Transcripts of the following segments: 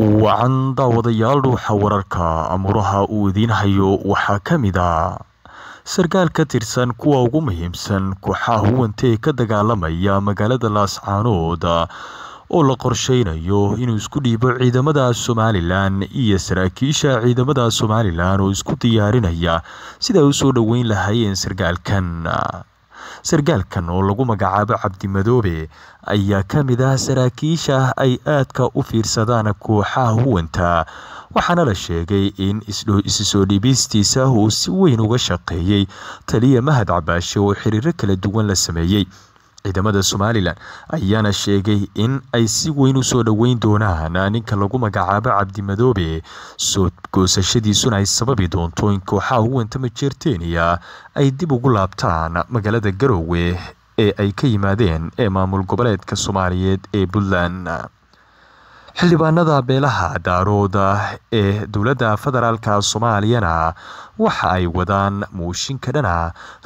wacan daawadayaal dhuuxa wararka amuraha uu idiin hayo waxaa ka mid a ah. sarkaal ka tirsan kuwa ugu muhiimsan kooxaha huwante ka dagaalamaya magaalada laascaanood oo la qorsheynayo inuu isku dhiibo ciidamada somalilan iyo saraakiisha ciidamada somalilan oo isku diyaarinaya siday usoo dhoweyn lahaayeen sarkaalkan sargaalkan oo lagu magacaabo cabdimadoobe ayaa ka mid ah saraakiisha ay aadka u fiirsadaan kooxaha huwanta waxaana la sheegay in isisoo dhiibistiisa uu si weyn uga shaqeeyey taliya mahad cabaashe oo xiriiro kala duwan la sameeyey ciidamada somalilan ayaana sheegay in ay si weyn u soo dhoweyn doonaan ninka lagu magacaabo cabdimadoobe soo goosashadiisuna ay sababi doonto in kooxaha ugu wantama jeerteeniya ay dib ugu laabtaan magaalada garoowe ee ay ka yimaadeen ee maamul goboleedka soomaaliyeed ee puntland xildhibaanada beelaha daarooda ee dowladda federaalka soomaaliyana waxa ay wadaan muushinka dhana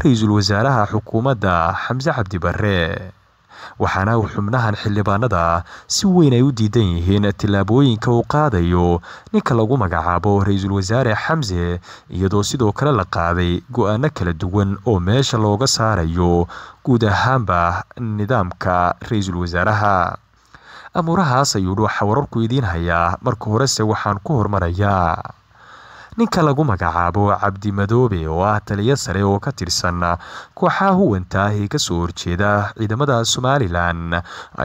ra-iisul wasaaraha xukuumadda xamse cabdibarre barre waxaana xubnahan xildhibaanada si weyn ay u diidan yihiin tillaabooyinka uu qaadayo ninka lagu magacaabo ra-iisul wasaare xamse iyadoo sidoo kale la qaaday go-aano kala duwan oo meesha looga saarayo guud ahaanba nidaamka ra-iisul wasaaraha amuurahaas ayuu waxaa wararku idiin hayaa marka horese waxaan ku hormarayaa ninka lagu magacaabo cabdi madoobe oo ah taliyo sare oo ka tirsan kooxaha huwanta ah ee kasoo horjeeda ciidamada somalilan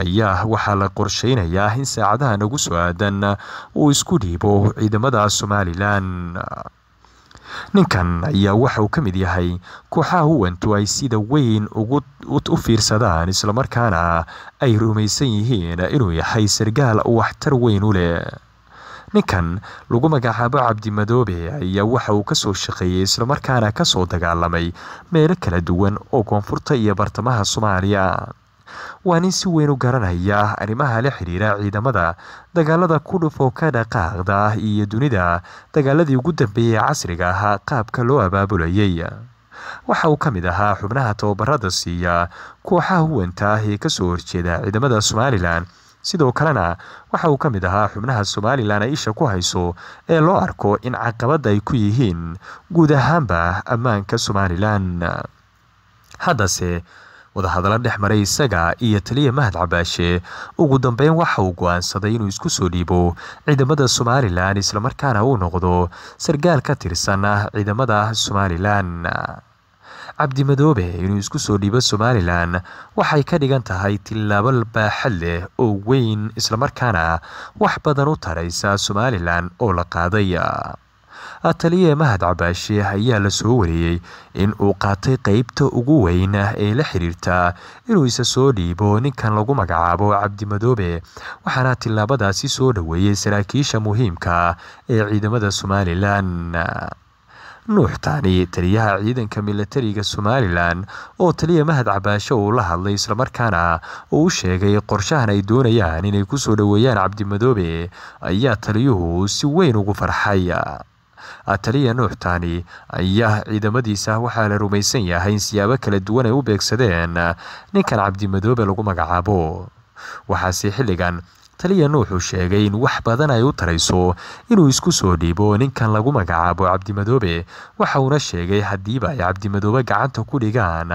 ayaa waxaa la qorsheynayaa in saacadahan ugu soo aadan uu isku dhiibo ciidamada somalilan ninkan ayaa waxa uu ka mid yahay kooxaha huwantu ay sida weyn u fiirsadaan islamarkaana ay rumaysan yihiin inuu yahay sargaal waxtar weyn u leh ninkan lagu magacaabo cabdimadoobe ayaa waxa uu kasoo shaqeeyey islamarkaana kasoo dagaalamay meelo kala duwan oo koonfurta iyo bartamaha soomaaliya waa nin si weyn u garanaya arrimaha la xiriira ciidamada dagaalada ku dhuf oo ka dhaqaaqda iyo dunida dagaaladii ugu dambeeyey ee casriga ahaa qaabka loo abaabulayay waxa uu ka mid ahaa xubnaha tababarada siiya kooxaha huwanta ah ee kasoo horjeeda ciidamada somalilan sidoo kalena waxa uu ka mid ahaa xubnaha somalilan ay isha ku hayso ee loo arko in caqabada ay ku yihiin guud ahaanba ammaanka somalilan haddase wadahadallo dhex maray isaga iyo taliya mahad cabaashe ugu dambeyn waxa uu go'aansaday inuu isku soo dhiibo ciidamada somalilan islamarkaana uu noqdo sargaal ka tirsan ah ciidamada somalilan cabdimadoobe inuu isku soo dhiibo somalilan waxay ka dhigan tahay tilaabo baaxad leh oo weyn islamarkaana wax badan u taraysa somalilan oo la qaaday taliye mahad cabaashe ayaa la soo wariyey in uu qaatay qeybta ugu weyn ah ee la xiriirta inuu isa soo dhiibo ninkan lagu magacaabo cabdimadoobe waxaana tilaabadaasi soo dhoweeyey saraakiisha muhiimka ah ee ciidamada somalilan nuux taani taliyaha ciidanka milatariga somalilan oo taliya mahad cabaashe uu la hadlay islamarkaana uu u sheegay qorshahan ay doonayaan inay kusoo dhoweeyaan cabdimadoobe ayaa taliyuhu si weyn ugu farxay ataliya taani ayaa ciidamadiisa waxaa la rumaysan yahay in siyaabo kala duwan ay u beegsadeen ninkan cabdimadoobe lagu magacaabo waxaase xilligan taliya nuux uu sheegay in wax badan ay u tarayso inuu isku soo dhiibo ninkan lagu magacaabo cabdimadoobe waxa uuna sheegay haddiiba ay cabdimadoobe gacanta ku dhigaan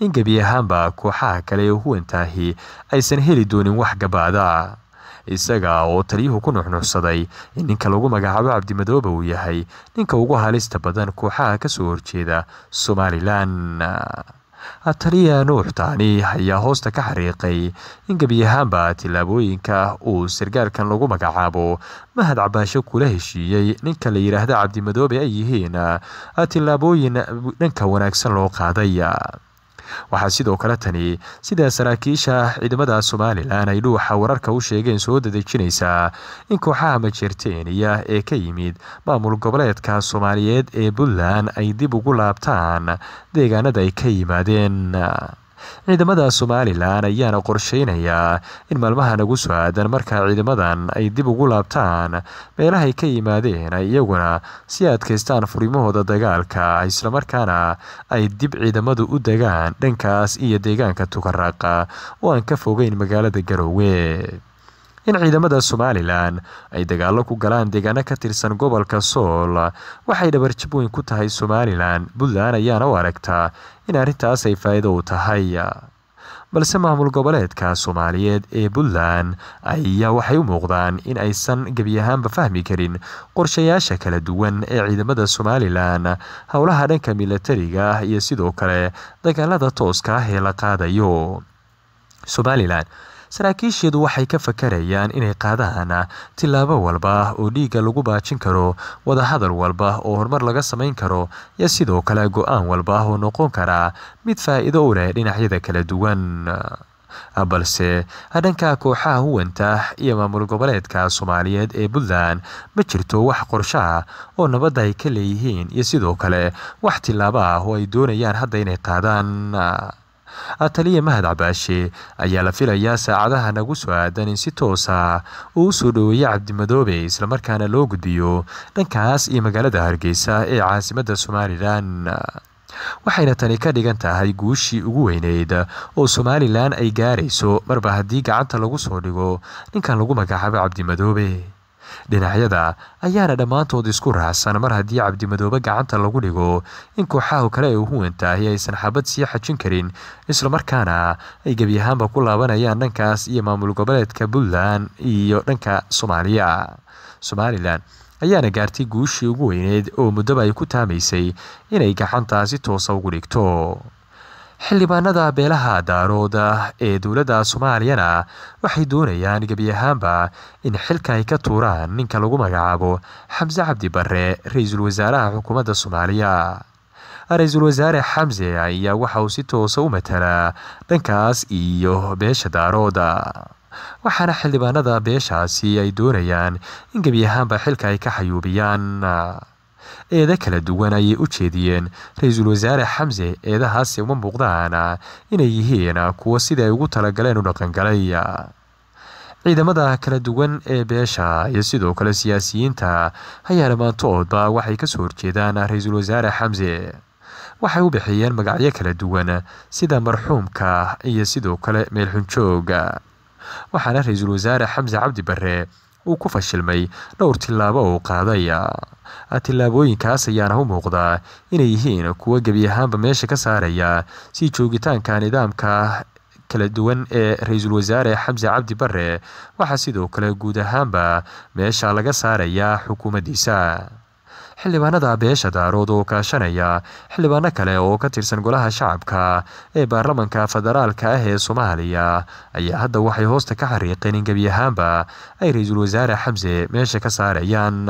in gebi ahaanba kooxaha kale ee huwantaahi aysan heli doonin wax gabaada isaga oo taliyuhu ku nuxnuxsaday in ninka lagu magacaabo cabdimadoobe uu yahay ninka ugu halista badan kooxaha kasoo horjeeda somalilan taliya nuux taani ayaa hoosta ka xariiqay in gebi ahaanba tillaabooyinka uu sargaalkan lagu magacaabo mahad cabaasho kula heshiiyey ninka la yidhaahda cabdimadoobe ay yihiin tillaabooyin dhanka wanaagsan loo qaadaya waxaa sidoo kale tani sida saraakiisha ciidamada somalilan ay dhuuxa wararka u sheegeen soo dadejinaysaa in kooxaha majeerteeniya ee ka yimid maamul goboleedka soomaaliyeed ee puntland ay dib ugu laabtaan deegaanada ay ka yimaadeen ciidamada somalilan ayaana qorsheynayaa in maalmaha nagu soo aadan markaa ciidamadan ay dib ugu laabtaan meelahay ka yimaadeen iyaguna si adkaystaan furimahooda dagaalka islamarkaana ay dib ciidamadu u degaan dhankaas iyo deegaanka tukaraqa oo aan ka fogeyn magaalada garoowe in ciidamada somalilan ay dagaalo ku galaan deegaano ka tirsan gobolka sool waxay dhabarjab weyn ku tahay somalilan puntland ayaana u aragtaa in arrintaas ay faa'iido u tahay balse maamul goboleedka soomaaliyeed ee puntland ayaa waxay u muuqdaan in aysan gebi ahaanba fahmi karin qorshayaasha kala duwan ee ciidamada somalilan howlaha dhanka milatariga ah iyo sidoo kale dagaalada tooska ah ee la qaadayo somalilan saraakiisheedu waxay ka fakarayaan inay qaadaan tilaabo walba oo dhiigga lagu baajin karo wadahadal walba oo horumar laga samayn karo iyo sidoo kale go-aan walba oo noqon kara mid faa'iido u leh dhinacyada kala duwan ah, balse dhanka kooxaha huwanta iyo maamul goboleedka soomaaliyeed ee puntland ma jirto wax qorsho ah oo nabadda ay ka leeyihiin iyo sidoo kale wax tillaabo ah oo ay doonayaan hadda inay qaadaan ataliye mahad cabaashe ayaa la filayaa saacadaha nagu soo aadan in si toosa uu u soo dhoweeyo cabdimadoobe islamarkaana loo gudbiyo dhankaas iyo magaalada hargeysa ee caasimadda somalilan waxayna tani ka dhigan tahay guushii ugu weyneyd oo somalilan ay gaarayso marba haddii gacanta lagu soo dhigo ninkan lagu magacaabo cabdimadoobe dhinacyada ayaana dhammaantood isku raacsan mar haddii cabdimadoobe gacanta lagu dhigo in kooxaha kale ay ugu wantaahay aysan xabad sii xajin karin islamarkaana ay gebi ahaanba ku laabanayaan dhankaas iyo maamul goboleedka puntland iyo dhanka soomaaliya somalilan ayaana gaartay guushii ugu weyneed oo muddoba ay ku taamaysay inay gacantaasi toosa ugu dhigto xildhibaanada beelaha daarooda ee dowladda soomaaliyana waxay doonayaan gebi ahaanba in xilka ay ka tuuraan ninka lagu magacaabo xamse cabdi barre ra-iisul wasaaraha xukuumadda soomaaliya ra-iisul wasaare xamse ayaa waxa uu si toosa u matalaa dhankaas iyo beesha daarooda waxaana xildhibaanada beeshaasi ay doonayaan in gebi ahaanba xilka ay ka xayuubiyaan eeda kala duwan ayay u jeediyeen ra-iisul wasaare xamse eedahaasi uma muuqdaana inay yihiin kuwo sida ay ugu talagaleen u dhaqangalay ciidamada kala duwan ee beesha iyo sidoo kale siyaasiyiinta ayaa dhammaantoodba waxay kasoo horjeedaan ra-iisul wasaare xamse waxay u bixiyeen magacyo kala duwan sida marxuumka iyo sidoo kale meelxunjoog waxaana ra-iisul wasaare xamse cabdi barre uu ku fashilmay dhowr tillaabo oo qaaday tillaabooyinkaas ayaana u muuqdaa inay yihiin kuwo gebi ahaanba meesha ka saaraya si joogitaanka nidaamka kala duwan ee ra-iisul wasaare xamse cabdi bare waxaa sidoo kale guud ahaanba meesha laga saarayaa xukuumaddiisa xildhibaanada beesha daarood oo kaashanaya xildhibaano kale oo ka tirsan golaha shacabka ee baarlamanka federaalka ah ee soomaaliya ayaa hadda waxay hoosta ka xariiqeen in gebi ahaanba ay ra-iisul wasaare xamse meesha ka saarayaan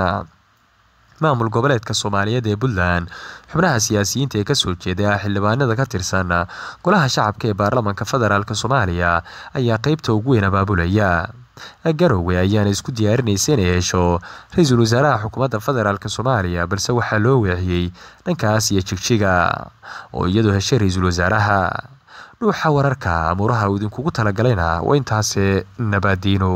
maamul goboleedka soomaaliyeed ee puntland xubnaha siyaasiyiinta ee kasoo jeeda xildhibaanada ka tirsan golaha shacabka ee baarlamanka federaalka soomaaliya ayaa qeybta ugu weyn abaabulaya garowe ayaana isku diyaarinaysa inay hesho ra-iisul wasaaraha xukuumadda federaalk soomaaliya balse waxaa loo weexiyey dhankaas iyo jigjiga oo iyadoo heshay ra-iisul wasaaraha dhuuxa wararka amuuraha uu idinkugu talagalayna waa intaase nabaadiino